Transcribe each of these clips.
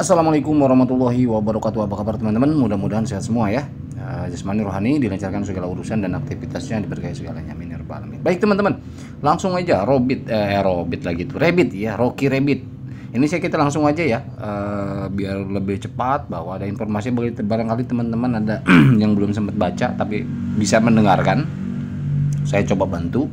Assalamualaikum warahmatullahi wabarakatuh Apa kabar teman-teman? Mudah-mudahan sehat semua ya eh, Jasmani rohani dilancarkan segala urusan dan aktivitasnya diberkahi segalanya Amin ya Baik teman-teman, langsung aja Robit eh Robit lagi tuh Rabbit ya, Rocky Rabbit. Ini saya kita langsung aja ya eh, biar lebih cepat bahwa ada informasi bagi barangkali teman-teman ada yang belum sempat baca tapi bisa mendengarkan. Saya coba bantu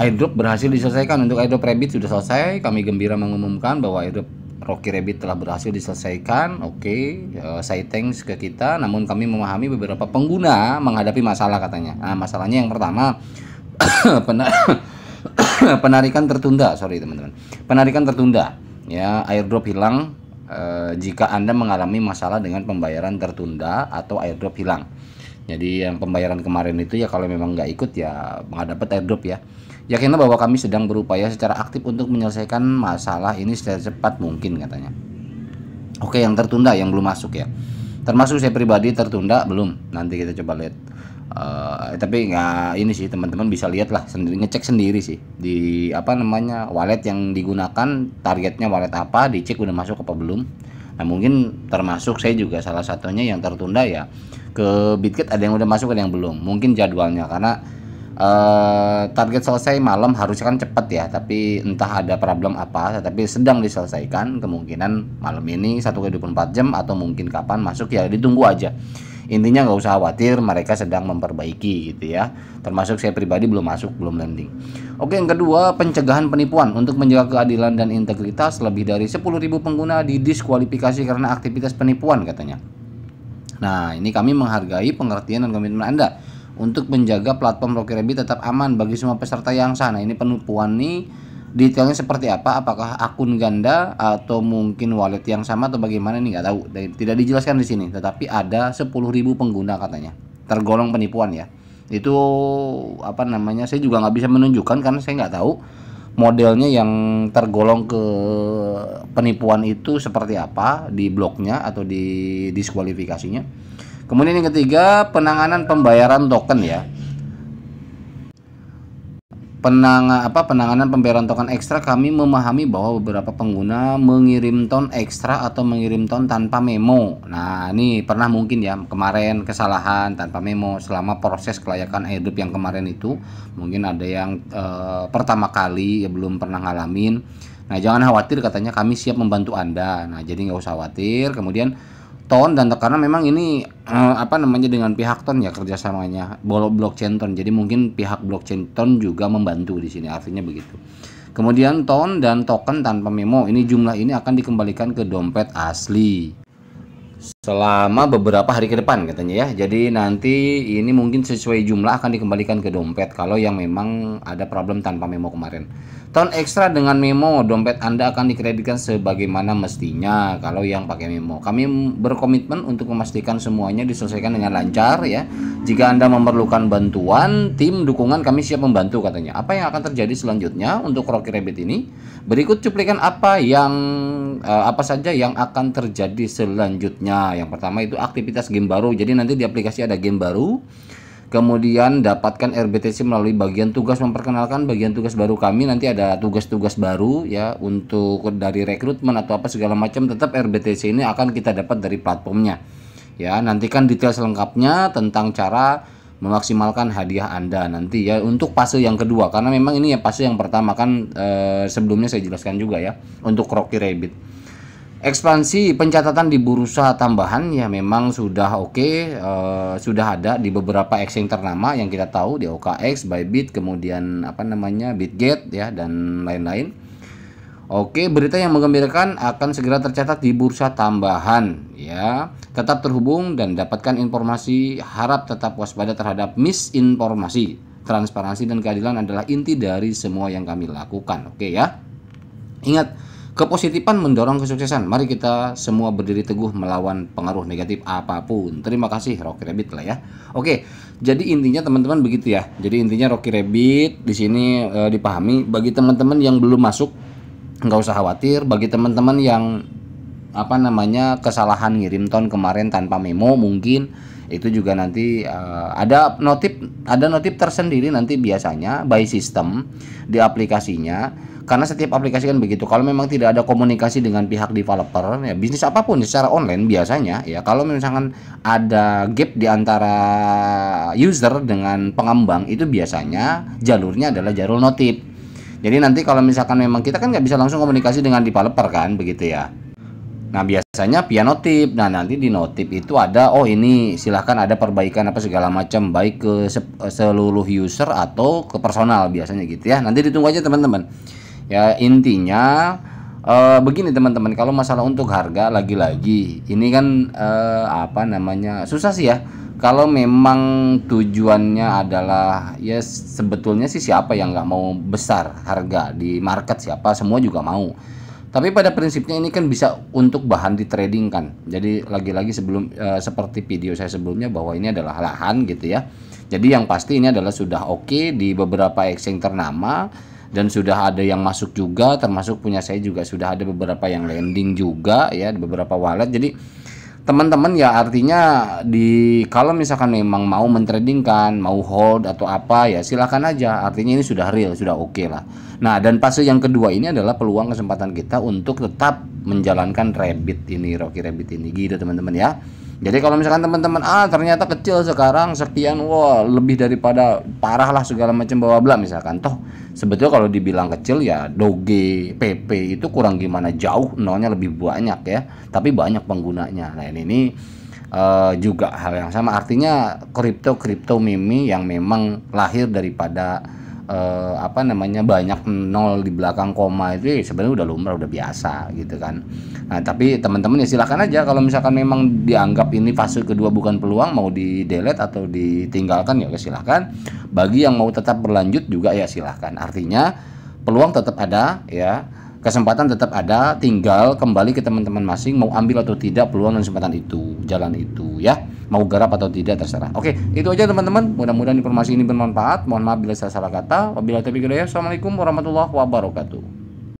airdrop berhasil diselesaikan untuk airdrop Rabbit sudah selesai kami gembira mengumumkan bahwa airdrop Rocky Rabbit telah berhasil diselesaikan. Oke, okay, uh, eh, saya thanks ke kita. Namun kami memahami beberapa pengguna menghadapi masalah katanya. Nah, masalahnya yang pertama penarikan tertunda. Sorry teman-teman. Penarikan tertunda. Ya, airdrop hilang uh, jika Anda mengalami masalah dengan pembayaran tertunda atau airdrop hilang. Jadi yang pembayaran kemarin itu ya kalau memang nggak ikut ya nggak dapat airdrop ya. Yakinlah bahwa kami sedang berupaya secara aktif untuk menyelesaikan masalah ini secara cepat mungkin katanya. Oke, yang tertunda yang belum masuk ya. Termasuk saya pribadi tertunda belum. Nanti kita coba lihat. Uh, tapi nggak ini sih teman-teman bisa lihat lah sendiri ngecek sendiri sih di apa namanya wallet yang digunakan targetnya wallet apa dicek udah masuk apa belum nah mungkin termasuk saya juga salah satunya yang tertunda ya ke Bitget ada yang udah masuk ada yang belum mungkin jadwalnya karena Uh, target selesai malam harusnya kan cepat ya, tapi entah ada problem apa, tapi sedang diselesaikan. Kemungkinan malam ini 1 ke 24 jam atau mungkin kapan masuk ya ditunggu aja. Intinya nggak usah khawatir, mereka sedang memperbaiki gitu ya. Termasuk saya pribadi belum masuk, belum landing. Oke, yang kedua, pencegahan penipuan. Untuk menjaga keadilan dan integritas, lebih dari 10.000 pengguna didiskualifikasi karena aktivitas penipuan katanya. Nah, ini kami menghargai pengertian dan komitmen Anda untuk menjaga platform Rocky Rabbit tetap aman bagi semua peserta yang sana, ini penipuan nih detailnya seperti apa? Apakah akun ganda atau mungkin wallet yang sama atau bagaimana nih nggak tahu. Tidak dijelaskan di sini, tetapi ada 10.000 pengguna katanya. Tergolong penipuan ya. Itu apa namanya? Saya juga nggak bisa menunjukkan karena saya nggak tahu modelnya yang tergolong ke penipuan itu seperti apa di bloknya atau di diskualifikasinya. Kemudian yang ketiga, penanganan pembayaran token ya. Penang apa penanganan pembayaran token ekstra kami memahami bahwa beberapa pengguna mengirim ton ekstra atau mengirim ton tanpa memo. Nah, ini pernah mungkin ya kemarin kesalahan tanpa memo selama proses kelayakan airdrop yang kemarin itu mungkin ada yang e, pertama kali ya belum pernah ngalamin. Nah, jangan khawatir katanya kami siap membantu Anda. Nah, jadi nggak usah khawatir. Kemudian Ton dan karena memang ini eh, apa namanya dengan pihak Ton ya kerjasamanya bolok blockchain Ton jadi mungkin pihak blockchain Ton juga membantu di sini artinya begitu kemudian Ton dan token tanpa memo ini jumlah ini akan dikembalikan ke dompet asli selama beberapa hari ke depan katanya ya. Jadi nanti ini mungkin sesuai jumlah akan dikembalikan ke dompet kalau yang memang ada problem tanpa memo kemarin. Tahun ekstra dengan memo dompet Anda akan dikreditkan sebagaimana mestinya kalau yang pakai memo. Kami berkomitmen untuk memastikan semuanya diselesaikan dengan lancar ya. Jika Anda memerlukan bantuan, tim dukungan kami siap membantu katanya. Apa yang akan terjadi selanjutnya untuk Rocky Rabbit ini? Berikut cuplikan apa yang eh, apa saja yang akan terjadi selanjutnya yang pertama itu aktivitas game baru. Jadi nanti di aplikasi ada game baru. Kemudian dapatkan RBTC melalui bagian tugas memperkenalkan bagian tugas baru kami nanti ada tugas-tugas baru ya untuk dari rekrutmen atau apa segala macam tetap RBTC ini akan kita dapat dari platformnya. Ya, nantikan detail selengkapnya tentang cara memaksimalkan hadiah Anda nanti ya untuk fase yang kedua karena memang ini ya fase yang pertama kan eh, sebelumnya saya jelaskan juga ya untuk Rocky Rabbit. Ekspansi pencatatan di bursa tambahan ya memang sudah oke, okay, uh, eh, sudah ada di beberapa exchange ternama yang kita tahu di OKX, Bybit, kemudian apa namanya Bitget ya dan lain-lain. Oke, berita yang menggembirakan akan segera tercatat di bursa tambahan ya. Tetap terhubung dan dapatkan informasi, harap tetap waspada terhadap misinformasi. Transparansi dan keadilan adalah inti dari semua yang kami lakukan. Oke ya. Ingat Kepositifan mendorong kesuksesan. Mari kita semua berdiri teguh melawan pengaruh negatif apapun. Terima kasih Rocky Rabbit lah ya. Oke, jadi intinya teman-teman begitu ya. Jadi intinya Rocky Rabbit di sini e, dipahami bagi teman-teman yang belum masuk nggak usah khawatir. Bagi teman-teman yang apa namanya kesalahan ngirim ton kemarin tanpa memo mungkin itu juga nanti uh, ada notif ada notif tersendiri nanti biasanya by system di aplikasinya karena setiap aplikasi kan begitu. Kalau memang tidak ada komunikasi dengan pihak developer, ya bisnis apapun secara online biasanya ya kalau misalkan ada gap di antara user dengan pengembang itu biasanya jalurnya adalah jalur notif. Jadi nanti kalau misalkan memang kita kan nggak bisa langsung komunikasi dengan developer kan begitu ya. Nah biasanya via notif. Nah nanti di notif itu ada oh ini silahkan ada perbaikan apa segala macam baik ke seluruh user atau ke personal biasanya gitu ya. Nanti ditunggu aja teman-teman ya intinya uh, begini teman-teman kalau masalah untuk harga lagi-lagi ini kan uh, apa namanya susah sih ya kalau memang tujuannya adalah ya sebetulnya sih siapa yang nggak mau besar harga di market siapa semua juga mau tapi pada prinsipnya ini kan bisa untuk bahan di trading kan jadi lagi-lagi sebelum uh, seperti video saya sebelumnya bahwa ini adalah lahan gitu ya jadi yang pasti ini adalah sudah oke okay di beberapa exchange ternama dan sudah ada yang masuk juga termasuk punya saya juga sudah ada beberapa yang landing juga ya beberapa wallet jadi teman-teman ya artinya di kalau misalkan memang mau mentradingkan mau hold atau apa ya silahkan aja artinya ini sudah real sudah oke okay lah nah dan fase yang kedua ini adalah peluang kesempatan kita untuk tetap menjalankan rabbit ini Rocky Rabbit ini gitu teman-teman ya jadi kalau misalkan teman-teman ah ternyata kecil sekarang sekian wah wow, lebih daripada parah lah segala macam bawa bla misalkan toh sebetulnya kalau dibilang kecil ya doge PP itu kurang gimana jauh nolnya lebih banyak ya tapi banyak penggunanya nah ini uh, juga hal yang sama artinya kripto kripto mimi yang memang lahir daripada eh, apa namanya banyak nol di belakang koma itu ya sebenarnya udah lumrah udah biasa gitu kan nah tapi teman-teman ya silahkan aja kalau misalkan memang dianggap ini fase kedua bukan peluang mau di delete atau ditinggalkan ya silahkan bagi yang mau tetap berlanjut juga ya silahkan artinya peluang tetap ada ya kesempatan tetap ada tinggal kembali ke teman-teman masing mau ambil atau tidak peluang dan kesempatan itu jalan itu ya mau garap atau tidak terserah. Oke, itu aja teman-teman. Mudah-mudahan informasi ini bermanfaat. Mohon maaf bila saya salah kata. Wabillahi taufiq Assalamualaikum warahmatullahi wabarakatuh.